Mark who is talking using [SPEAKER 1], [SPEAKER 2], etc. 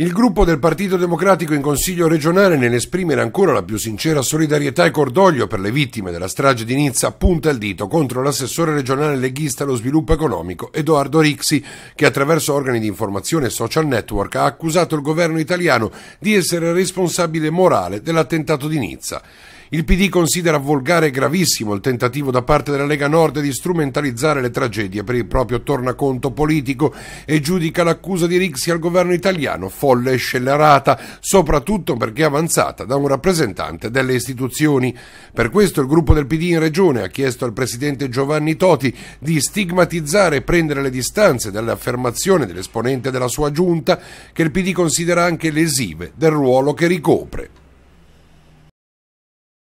[SPEAKER 1] Il gruppo del Partito Democratico in Consiglio regionale, nell'esprimere ancora la più sincera solidarietà e cordoglio per le vittime della strage di Nizza, punta il dito contro l'assessore regionale leghista allo sviluppo economico Edoardo Rixi, che attraverso organi di informazione e social network ha accusato il governo italiano di essere responsabile morale dell'attentato di Nizza. Il PD considera volgare e gravissimo il tentativo da parte della Lega Nord di strumentalizzare le tragedie per il proprio tornaconto politico e giudica l'accusa di Rixi al governo italiano folle e scellerata, soprattutto perché avanzata da un rappresentante delle istituzioni. Per questo il gruppo del PD in regione ha chiesto al presidente Giovanni Toti di stigmatizzare e prendere le distanze dalle affermazioni dell'esponente della sua giunta che il PD considera anche lesive del ruolo che ricopre.